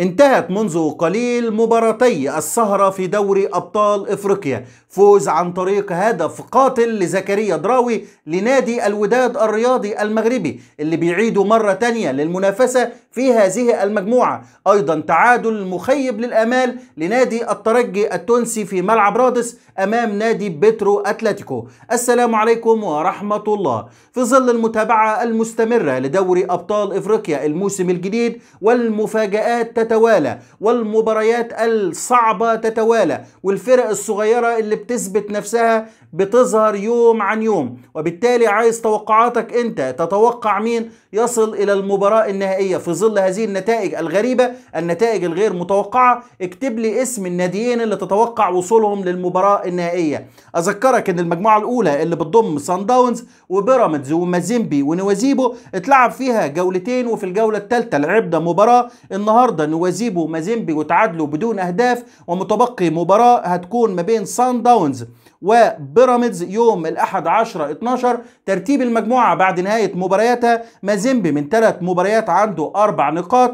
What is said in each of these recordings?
انتهت منذ قليل مباراتي السهرة في دوري أبطال إفريقيا فوز عن طريق هدف قاتل لزكريا دراوي لنادي الوداد الرياضي المغربي اللي بيعيدوا مرة تانية للمنافسة في هذه المجموعة أيضا تعادل مخيب للأمال لنادي الترجي التونسي في ملعب رادس أمام نادي بيترو أتلتيكو السلام عليكم ورحمة الله في ظل المتابعة المستمرة لدوري أبطال إفريقيا الموسم الجديد والمفاجآت تتوالى والمباريات الصعبة تتوالى والفرق الصغيرة اللي بتثبت نفسها بتظهر يوم عن يوم وبالتالي عايز توقعاتك انت تتوقع مين يصل الى المباراة النهائية في ظل هذه النتائج الغريبة النتائج الغير متوقعة اكتب لي اسم الناديين اللي تتوقع وصولهم للمباراة النهائية اذكرك ان المجموعة الاولى اللي بتضم سان داونز وبيراميدز ومازيمبي ونوازيبو اتلعب فيها جولتين وفي الجولة الثالثة لعبنا مباراة النهاردة نوازيبو ومازيمبي وتعادلوا بدون اهداف ومتبقي مباراة هتكون ما بين سان داونز وب بيراميدز يوم الأحد 10 12 ترتيب المجموعة بعد نهاية مبارياتها مازيمبي من ثلاث مباريات عنده أربع نقاط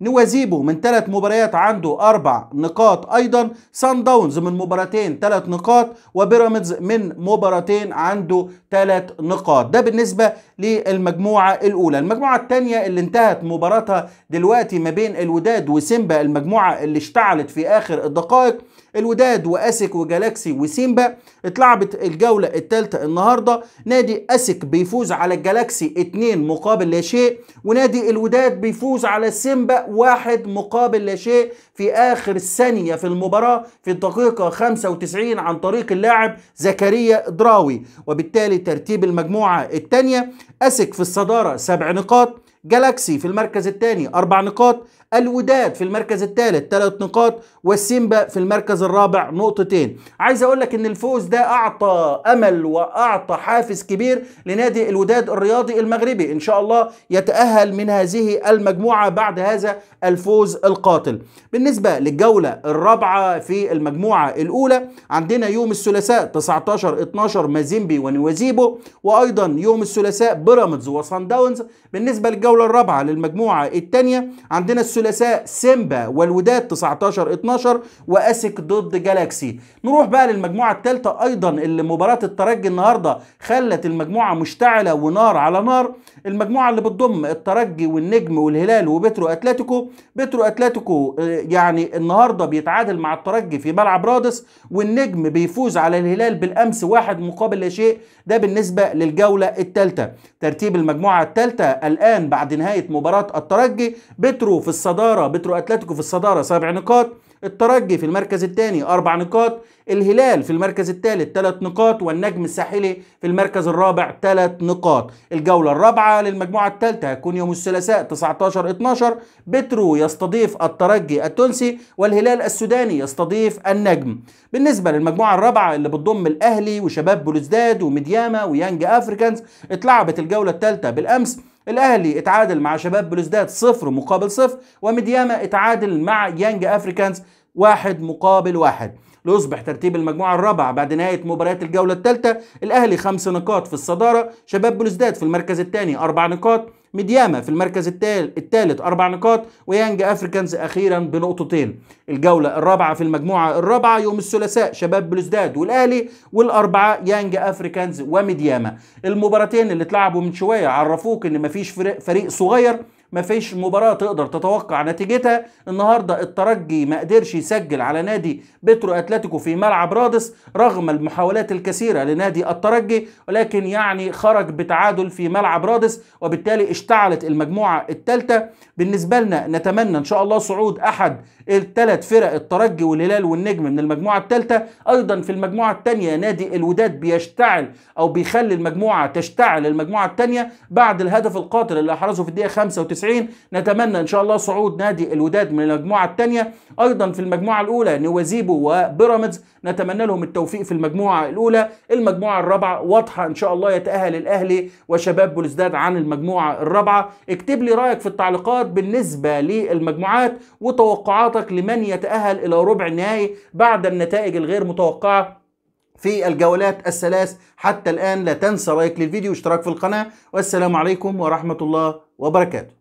نوازيبو من ثلاث مباريات عنده أربع نقاط أيضا سان داونز من مباراتين ثلاث نقاط وبيراميدز من مباراتين عنده ثلاث نقاط ده بالنسبة للمجموعة الأولى المجموعة الثانية اللي انتهت مباراتها دلوقتي ما بين الوداد وسيمبا المجموعة اللي اشتعلت في آخر الدقائق الوداد واسك وجالاكسي وسيمبا اتلعبت الجولة الثالثة النهاردة نادي اسك بيفوز على الجالاكسي اتنين مقابل لا شيء ونادي الوداد بيفوز على سيمبا واحد مقابل لا شيء في آخر الثانية في المباراة في الدقيقة 95 عن طريق اللاعب زكريا دراوي وبالتالي ترتيب المجموعة الثانية أسك في الصدارة سبع نقاط جالاكسي في المركز الثاني أربع نقاط الوداد في المركز الثالث ثلاث نقاط والسيمبا في المركز الرابع نقطتين عايز اقول لك ان الفوز ده اعطى امل واعطى حافز كبير لنادي الوداد الرياضي المغربي ان شاء الله يتاهل من هذه المجموعه بعد هذا الفوز القاتل بالنسبه للجوله الرابعه في المجموعه الاولى عندنا يوم الثلاثاء 19 12 مازيمبي ونوازيبو وايضا يوم الثلاثاء بيراميدز وصن داونز بالنسبه للجوله الرابعه للمجموعه الثانيه عندنا الثلاثاء الثلاثاء سيمبا والوداد 19 12 واسك ضد جالاكسي نروح بقى للمجموعه الثالثه ايضا اللي مباراه الترجي النهارده خلت المجموعه مشتعله ونار على نار المجموعه اللي بتضم الترجي والنجم والهلال وبترو اتلتيكو بترو اتلتيكو آه، يعني النهارده بيتعادل مع الترجي في ملعب رادس والنجم بيفوز على الهلال بالامس واحد مقابل لا شيء ده بالنسبه للجوله الثالثه ترتيب المجموعه الثالثه الان بعد نهايه مباراه الترجي بترو في الصدارة بترو أتلتيكو في الصدارة سبع نقاط الترجي في المركز الثاني أربع نقاط الهلال في المركز الثالث ثلاث نقاط والنجم الساحلي في المركز الرابع ثلاث نقاط الجولة الرابعة للمجموعة الثالثة هتكون يوم الثلاثاء 19-12 بترو يستضيف الترجي التونسي والهلال السوداني يستضيف النجم بالنسبة للمجموعة الرابعة اللي بتضم الأهلي وشباب بلوزداد وميدياما ويانج أفريكانز اتلعبت الجولة الثالثة بالأمس الاهلي اتعادل مع شباب بلوزداد صفر مقابل صفر ومدياما اتعادل مع يانج افريكانز واحد مقابل واحد ليصبح ترتيب المجموعة الرابعة بعد نهاية مباريات الجولة الثالثة الأهلي خمس نقاط في الصدارة شباب بلوزداد في المركز الثاني أربع نقاط مدياما في المركز الثالث أربع نقاط ويانج أفريكانز أخيرا بنقطتين الجولة الرابعة في المجموعة الرابعة يوم الثلاثاء شباب بلوزداد والأهلي والأربعة يانج أفريكانز ومدياما المباراتين اللي اتلعبوا من شوية عرفوك إن مفيش فريق صغير مفيش مباراه تقدر تتوقع نتيجتها النهارده الترجي ما قدرش يسجل على نادي بترو اتلتيكو في ملعب رادس رغم المحاولات الكثيره لنادي الترجي ولكن يعني خرج بتعادل في ملعب رادس وبالتالي اشتعلت المجموعه الثالثه بالنسبه لنا نتمنى ان شاء الله صعود احد الثلاث فرق الترجي والهلال والنجم من المجموعه الثالثه ايضا في المجموعه الثانيه نادي الوداد بيشتعل او بيخلي المجموعه تشتعل المجموعه الثانيه بعد الهدف القاتل اللي احرزه في الدقيقه 95 90 نتمنى ان شاء الله صعود نادي الوداد من المجموعه الثانيه ايضا في المجموعه الاولى نوازيبو وبيراميدز نتمنى لهم التوفيق في المجموعه الاولى المجموعه الرابعه واضحه ان شاء الله يتاهل الاهلي وشباب بلوزداد عن المجموعه الرابعه اكتب لي رايك في التعليقات بالنسبه للمجموعات وتوقعاتك لمن يتاهل الى ربع النهائي بعد النتائج الغير متوقعه في الجولات الثلاث حتى الآن لا تنسى لايك للفيديو واشتراك في القناة والسلام عليكم ورحمة الله وبركاته